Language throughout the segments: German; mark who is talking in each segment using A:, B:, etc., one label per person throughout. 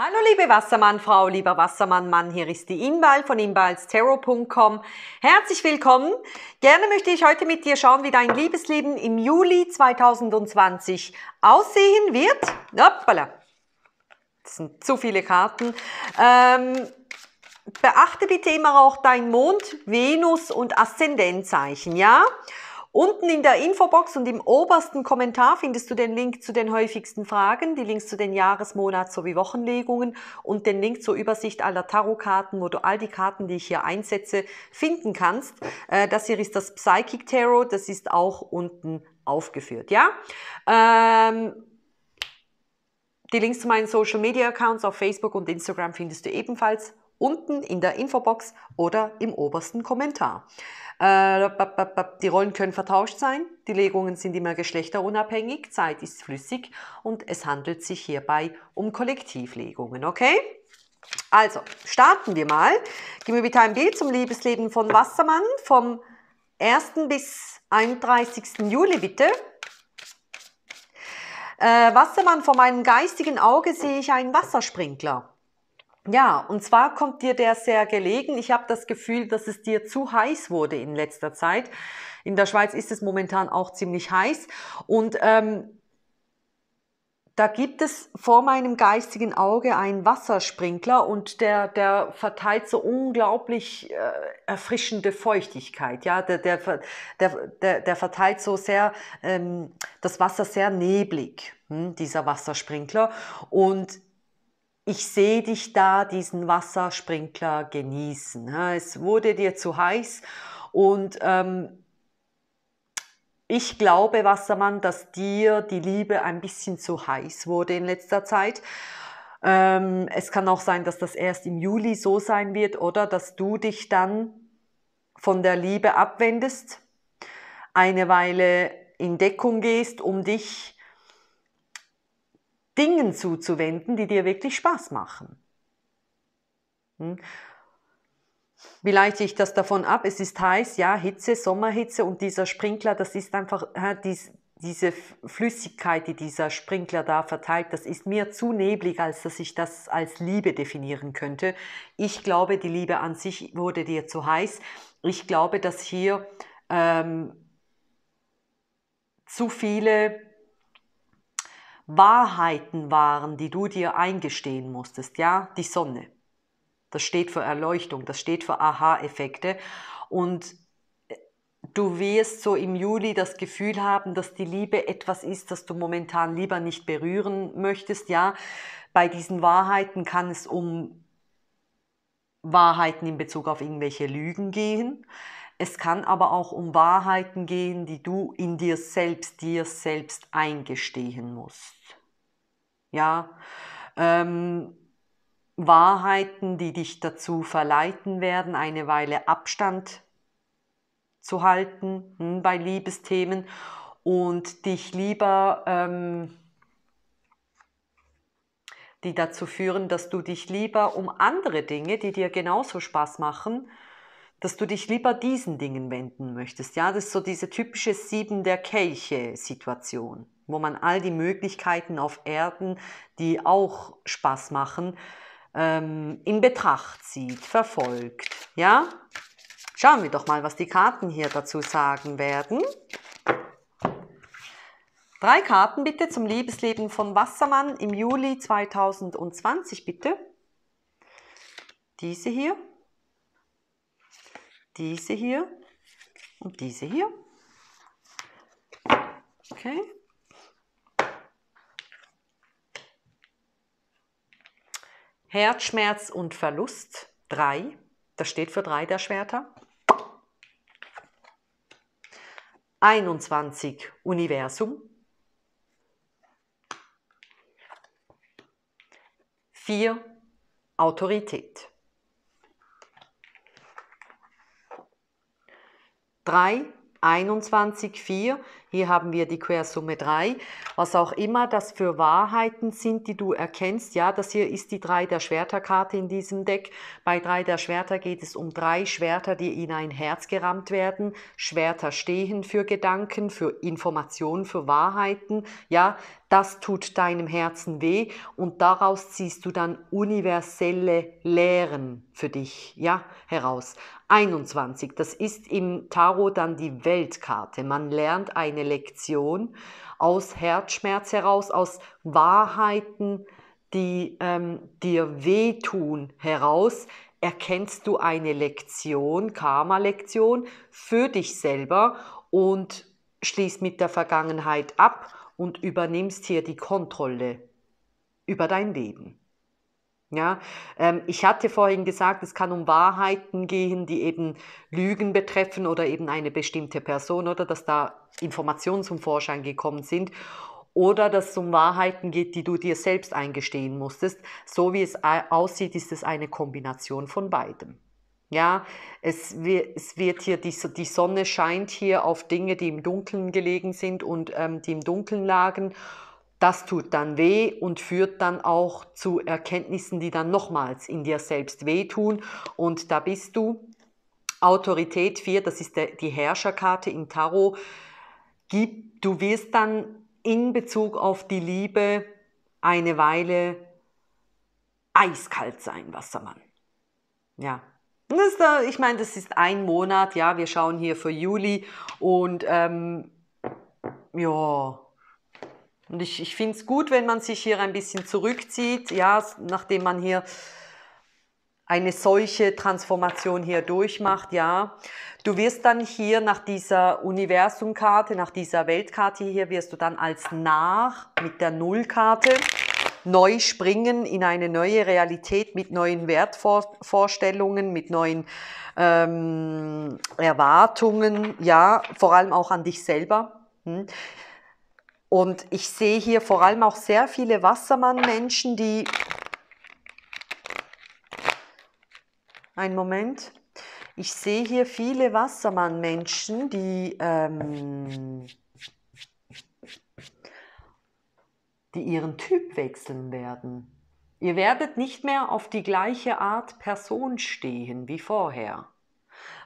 A: Hallo liebe Wassermannfrau, lieber Wassermannmann, hier ist die Inbal von inbalsterro.com. Herzlich willkommen. Gerne möchte ich heute mit dir schauen, wie dein Liebesleben im Juli 2020 aussehen wird. Hoppala. Das sind zu viele Karten. Ähm, beachte bitte immer auch dein Mond, Venus und Aszendentzeichen, ja? Unten in der Infobox und im obersten Kommentar findest du den Link zu den häufigsten Fragen, die Links zu den Jahresmonats- sowie Wochenlegungen und den Link zur Übersicht aller Tarotkarten, wo du all die Karten, die ich hier einsetze, finden kannst. Äh, das hier ist das Psychic Tarot, das ist auch unten aufgeführt, ja? Ähm die Links zu meinen Social Media Accounts auf Facebook und Instagram findest du ebenfalls unten in der Infobox oder im obersten Kommentar. Äh, die Rollen können vertauscht sein, die Legungen sind immer geschlechterunabhängig, Zeit ist flüssig und es handelt sich hierbei um Kollektivlegungen, okay? Also, starten wir mal. Gehen wir bitte ein Bild zum Liebesleben von Wassermann vom 1. bis 31. Juli, bitte. Äh, Wassermann, vor meinem geistigen Auge sehe ich einen Wassersprinkler. Ja, und zwar kommt dir der sehr gelegen. Ich habe das Gefühl, dass es dir zu heiß wurde in letzter Zeit. In der Schweiz ist es momentan auch ziemlich heiß. Und ähm, da gibt es vor meinem geistigen Auge einen Wassersprinkler und der, der verteilt so unglaublich äh, erfrischende Feuchtigkeit. Ja, der, der, der, der, verteilt so sehr ähm, das Wasser sehr neblig, hm, dieser Wassersprinkler. Und ich sehe dich da diesen Wassersprinkler genießen. Es wurde dir zu heiß und ähm, ich glaube, Wassermann, dass dir die Liebe ein bisschen zu heiß wurde in letzter Zeit. Ähm, es kann auch sein, dass das erst im Juli so sein wird oder dass du dich dann von der Liebe abwendest, eine Weile in Deckung gehst, um dich Dingen zuzuwenden, die dir wirklich Spaß machen. Hm? Wie leite ich das davon ab? Es ist heiß, ja, Hitze, Sommerhitze und dieser Sprinkler, das ist einfach ja, äh, dies, diese Flüssigkeit, die dieser Sprinkler da verteilt, das ist mir zu neblig, als dass ich das als Liebe definieren könnte. Ich glaube, die Liebe an sich wurde dir zu heiß. Ich glaube, dass hier ähm, zu viele Wahrheiten waren, die du dir eingestehen musstest, ja? Die Sonne. Das steht für Erleuchtung, das steht für Aha-Effekte. Und äh, du wirst so im Juli das Gefühl haben, dass die Liebe etwas ist, das du momentan lieber nicht berühren möchtest. Ja, bei diesen Wahrheiten kann es um Wahrheiten in Bezug auf irgendwelche Lügen gehen. Es kann aber auch um Wahrheiten gehen, die du in dir selbst, dir selbst eingestehen musst. Ja, ähm, Wahrheiten, die dich dazu verleiten werden, eine Weile Abstand zu halten hm, bei Liebesthemen und dich lieber, ähm, die dazu führen, dass du dich lieber um andere Dinge, die dir genauso Spaß machen, dass du dich lieber diesen Dingen wenden möchtest. Ja, das ist so diese typische Sieben der Kelche-Situation, wo man all die Möglichkeiten auf Erden, die auch Spaß machen, ähm, in Betracht zieht, verfolgt. Ja? Schauen wir doch mal, was die Karten hier dazu sagen werden. Drei Karten bitte zum Liebesleben von Wassermann im Juli 2020, bitte. Diese hier. Diese hier und diese hier. Okay. Herzschmerz und Verlust, 3. Das steht für 3 der Schwerter. 21 Universum. 4 Autorität. 3, 21, 4. Hier haben wir die Quersumme 3. Was auch immer das für Wahrheiten sind, die du erkennst. Ja, das hier ist die 3 der Schwerterkarte in diesem Deck. Bei 3 der Schwerter geht es um drei Schwerter, die in ein Herz gerammt werden. Schwerter stehen für Gedanken, für Informationen, für Wahrheiten. Ja, das tut deinem Herzen weh und daraus ziehst du dann universelle Lehren für dich, ja, heraus. 21, das ist im Tarot dann die Weltkarte. Man lernt eine Lektion aus Herzschmerz heraus, aus Wahrheiten, die ähm, dir wehtun, heraus, erkennst du eine Lektion, Karma-Lektion für dich selber und schließt mit der Vergangenheit ab und übernimmst hier die Kontrolle über dein Leben. Ja, ähm, ich hatte vorhin gesagt, es kann um Wahrheiten gehen, die eben Lügen betreffen oder eben eine bestimmte Person oder dass da Informationen zum Vorschein gekommen sind oder dass es um Wahrheiten geht, die du dir selbst eingestehen musstest. So wie es aussieht, ist es eine Kombination von beidem. Ja, es, wird, es wird hier, die, die Sonne scheint hier auf Dinge, die im Dunkeln gelegen sind und ähm, die im Dunkeln lagen. Das tut dann weh und führt dann auch zu Erkenntnissen, die dann nochmals in dir selbst wehtun. Und da bist du. Autorität 4, das ist der, die Herrscherkarte im Tarot. Gib, du wirst dann in Bezug auf die Liebe eine Weile eiskalt sein, Wassermann. Ja, ich meine, das ist ein Monat, ja, wir schauen hier für Juli und ähm, ja. Und ich, ich finde es gut, wenn man sich hier ein bisschen zurückzieht, ja, nachdem man hier eine solche Transformation hier durchmacht, ja. Du wirst dann hier nach dieser Universumkarte, nach dieser Weltkarte hier, wirst du dann als nach mit der Nullkarte neu springen in eine neue Realität mit neuen Wertvorstellungen, mit neuen ähm, Erwartungen, ja, vor allem auch an dich selber. Hm? Und ich sehe hier vor allem auch sehr viele Wassermann-Menschen, die... Einen Moment. Ich sehe hier viele Wassermann-Menschen, die... Ähm die ihren Typ wechseln werden. Ihr werdet nicht mehr auf die gleiche Art Person stehen wie vorher.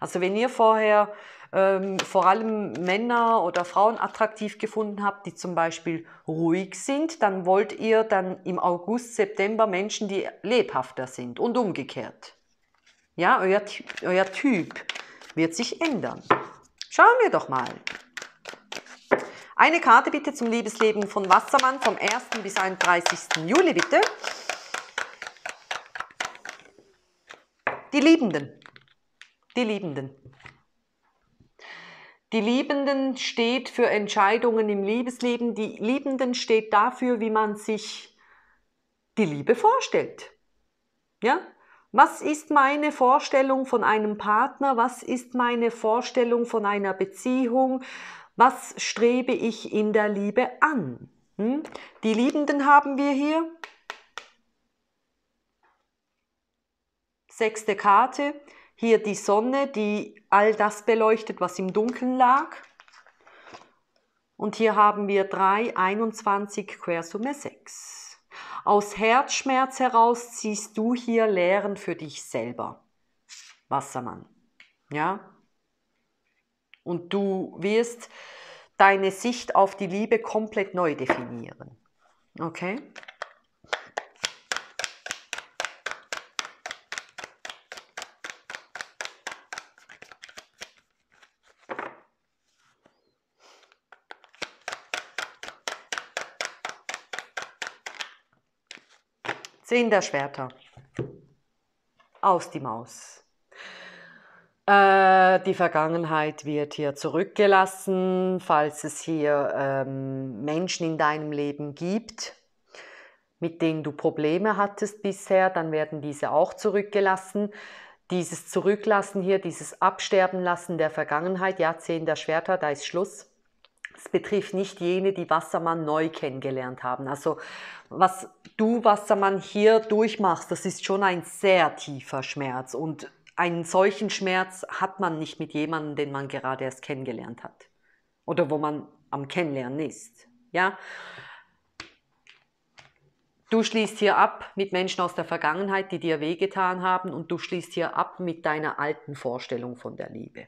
A: Also wenn ihr vorher ähm, vor allem Männer oder Frauen attraktiv gefunden habt, die zum Beispiel ruhig sind, dann wollt ihr dann im August, September Menschen, die lebhafter sind und umgekehrt. Ja, euer, euer Typ wird sich ändern. Schauen wir doch mal. Eine Karte bitte zum Liebesleben von Wassermann vom 1. bis 31. Juli, bitte. Die Liebenden. Die Liebenden. Die Liebenden steht für Entscheidungen im Liebesleben. Die Liebenden steht dafür, wie man sich die Liebe vorstellt. Ja? Was ist meine Vorstellung von einem Partner? Was ist meine Vorstellung von einer Beziehung? Was strebe ich in der Liebe an? Hm? Die Liebenden haben wir hier. Sechste Karte. Hier die Sonne, die all das beleuchtet, was im Dunkeln lag. Und hier haben wir 3, 21, Quersumme 6. Aus Herzschmerz heraus ziehst du hier Lehren für dich selber. Wassermann. Ja? Und du wirst deine Sicht auf die Liebe komplett neu definieren. Okay? Zehn der Schwerter. Aus die Maus. Äh, die Vergangenheit wird hier zurückgelassen, falls es hier ähm, Menschen in deinem Leben gibt, mit denen du Probleme hattest bisher, dann werden diese auch zurückgelassen. Dieses Zurücklassen hier, dieses Absterben lassen der Vergangenheit, Jahrzehnte der Schwerter, da ist Schluss. Es betrifft nicht jene, die Wassermann neu kennengelernt haben. Also was du Wassermann hier durchmachst, das ist schon ein sehr tiefer Schmerz und einen solchen Schmerz hat man nicht mit jemandem, den man gerade erst kennengelernt hat oder wo man am Kennenlernen ist. Ja? Du schließt hier ab mit Menschen aus der Vergangenheit, die dir wehgetan haben, und du schließt hier ab mit deiner alten Vorstellung von der Liebe.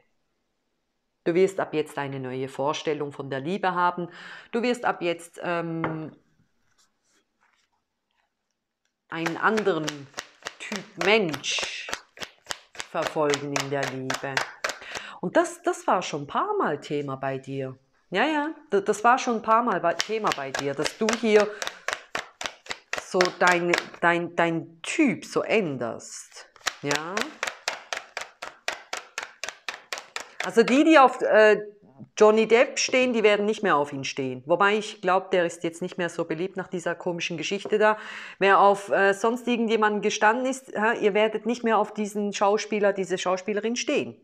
A: Du wirst ab jetzt eine neue Vorstellung von der Liebe haben. Du wirst ab jetzt ähm, einen anderen Typ Mensch verfolgen in der Liebe. Und das, das war schon ein paar Mal Thema bei dir. Ja, ja, das war schon ein paar Mal Thema bei dir, dass du hier so dein, dein, dein Typ so änderst. Ja. Also die, die auf, äh, Johnny Depp stehen, die werden nicht mehr auf ihn stehen. Wobei ich glaube, der ist jetzt nicht mehr so beliebt nach dieser komischen Geschichte da. Wer auf äh, sonst irgendjemanden gestanden ist, ha, ihr werdet nicht mehr auf diesen Schauspieler, diese Schauspielerin stehen.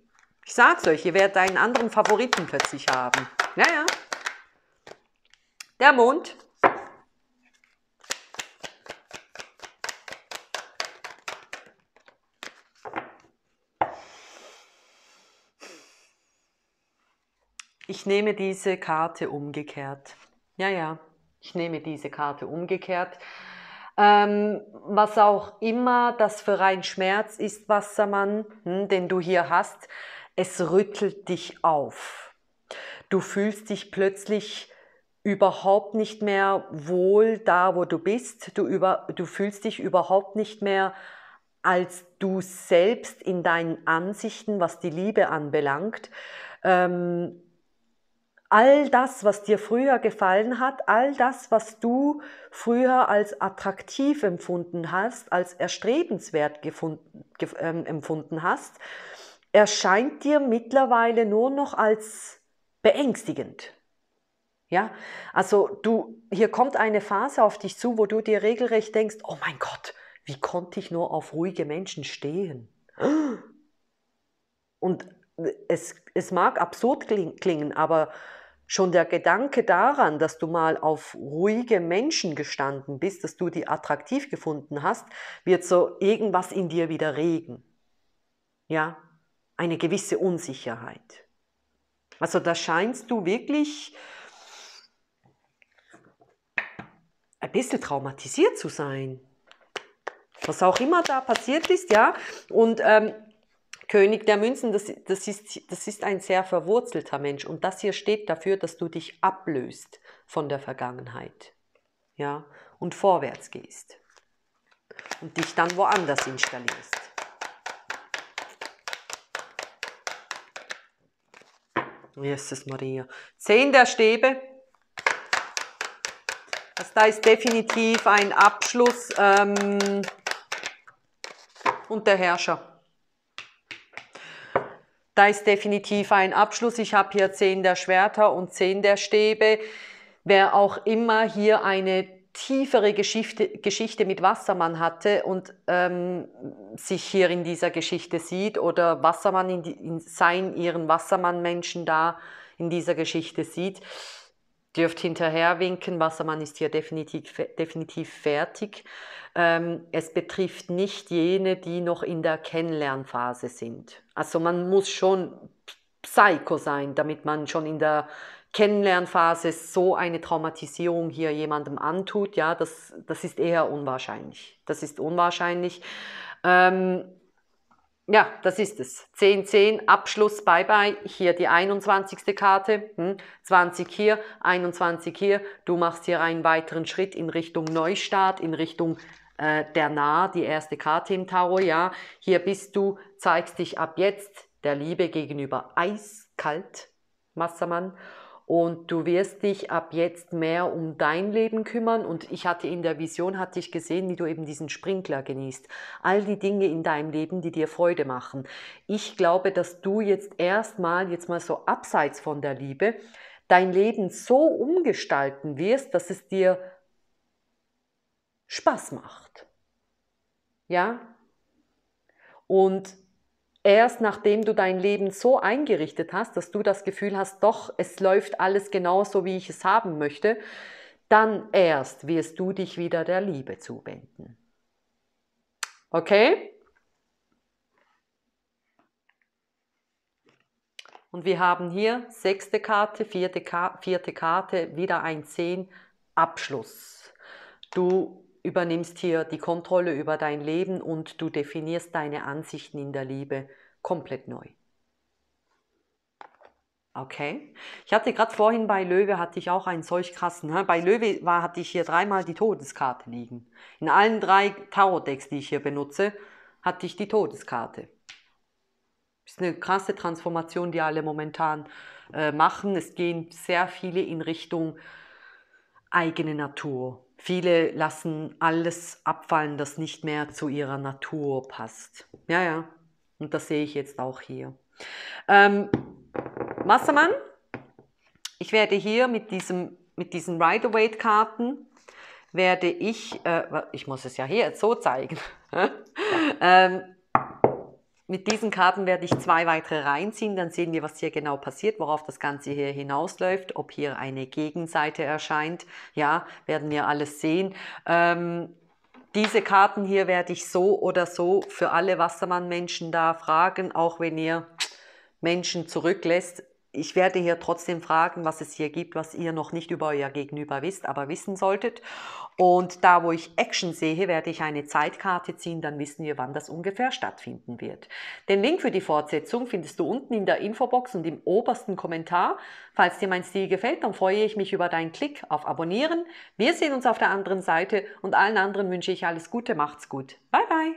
A: Ich sag's euch, ihr werdet einen anderen Favoriten plötzlich haben. Naja. Der Mond Ich nehme diese Karte umgekehrt. Ja, ja, ich nehme diese Karte umgekehrt. Ähm, was auch immer das für ein Schmerz ist, Wassermann, hm, den du hier hast, es rüttelt dich auf. Du fühlst dich plötzlich überhaupt nicht mehr wohl da, wo du bist. Du, über, du fühlst dich überhaupt nicht mehr als du selbst in deinen Ansichten, was die Liebe anbelangt. Ähm, all das, was dir früher gefallen hat, all das, was du früher als attraktiv empfunden hast, als erstrebenswert gefunden, ge, ähm, empfunden hast, erscheint dir mittlerweile nur noch als beängstigend. Ja, also du, hier kommt eine Phase auf dich zu, wo du dir regelrecht denkst, oh mein Gott, wie konnte ich nur auf ruhige Menschen stehen? Und es, es mag absurd klingen, aber Schon der Gedanke daran, dass du mal auf ruhige Menschen gestanden bist, dass du die attraktiv gefunden hast, wird so irgendwas in dir wieder regen. Ja, eine gewisse Unsicherheit. Also da scheinst du wirklich ein bisschen traumatisiert zu sein. Was auch immer da passiert ist, ja. Und ähm, König der Münzen, das, das, ist, das ist ein sehr verwurzelter Mensch. Und das hier steht dafür, dass du dich ablöst von der Vergangenheit. Ja, und vorwärts gehst. Und dich dann woanders installierst. Jesus Maria. Zehn der Stäbe. Also da ist definitiv ein Abschluss ähm, und der Herrscher. Da ist definitiv ein Abschluss. Ich habe hier 10 der Schwerter und 10 der Stäbe. Wer auch immer hier eine tiefere Geschichte, Geschichte mit Wassermann hatte und ähm, sich hier in dieser Geschichte sieht oder Wassermann in, die, in sein, ihren Wassermann-Menschen da in dieser Geschichte sieht, dürft hinterher winken, Wassermann ist hier definitiv, definitiv fertig. Ähm, es betrifft nicht jene, die noch in der Kennenlernphase sind. Also man muss schon Psycho sein, damit man schon in der Kennenlernphase so eine Traumatisierung hier jemandem antut. Ja, das, das ist eher unwahrscheinlich. Das ist unwahrscheinlich. Ähm, ja, das ist es. 10, 10, Abschluss, bye bye. Hier die 21. Karte, hm, 20 hier, 21 hier. Du machst hier einen weiteren Schritt in Richtung Neustart, in Richtung äh, der Nah, die erste Karte im Tarot, ja. Hier bist du, zeigst dich ab jetzt der Liebe gegenüber eiskalt, Massermann und du wirst dich ab jetzt mehr um dein Leben kümmern und ich hatte in der Vision, hatte ich gesehen, wie du eben diesen Sprinkler genießt. All die Dinge in deinem Leben, die dir Freude machen. Ich glaube, dass du jetzt erstmal, jetzt mal so abseits von der Liebe, dein Leben so umgestalten wirst, dass es dir Spaß macht. Ja? Und erst nachdem du dein Leben so eingerichtet hast, dass du das Gefühl hast, doch, es läuft alles genauso, wie ich es haben möchte, dann erst wirst du dich wieder der Liebe zuwenden. Okay? Und wir haben hier sechste Karte, vierte, Ka vierte Karte, wieder ein Zehn, Abschluss. Du übernimmst hier die Kontrolle über dein Leben und du definierst deine Ansichten in der Liebe komplett neu. Okay. Ich hatte gerade vorhin bei Löwe hatte ich auch einen solch krassen. Ne? Bei Löwe war, hatte ich hier dreimal die Todeskarte liegen. In allen drei Tarot-Decks, die ich hier benutze, hatte ich die Todeskarte. Das ist eine krasse Transformation, die alle momentan äh, machen. Es gehen sehr viele in Richtung eigene Natur, Viele lassen alles abfallen, das nicht mehr zu ihrer Natur passt. Ja, ja. Und das sehe ich jetzt auch hier. Ähm, Wassermann, ich werde hier mit, diesem, mit diesen Rider-Weight-Karten, werde ich, äh, ich muss es ja hier jetzt so zeigen, ähm, mit diesen Karten werde ich zwei weitere reinziehen, dann sehen wir, was hier genau passiert, worauf das Ganze hier hinausläuft, ob hier eine Gegenseite erscheint. Ja, werden wir alles sehen. Ähm, diese Karten hier werde ich so oder so für alle Wassermann-Menschen da fragen, auch wenn ihr Menschen zurücklässt, ich werde hier trotzdem fragen, was es hier gibt, was ihr noch nicht über euer Gegenüber wisst, aber wissen solltet. Und da, wo ich Action sehe, werde ich eine Zeitkarte ziehen, dann wissen wir, wann das ungefähr stattfinden wird. Den Link für die Fortsetzung findest du unten in der Infobox und im obersten Kommentar. Falls dir mein Stil gefällt, dann freue ich mich über deinen Klick auf Abonnieren. Wir sehen uns auf der anderen Seite und allen anderen wünsche ich alles Gute, macht's gut. Bye bye!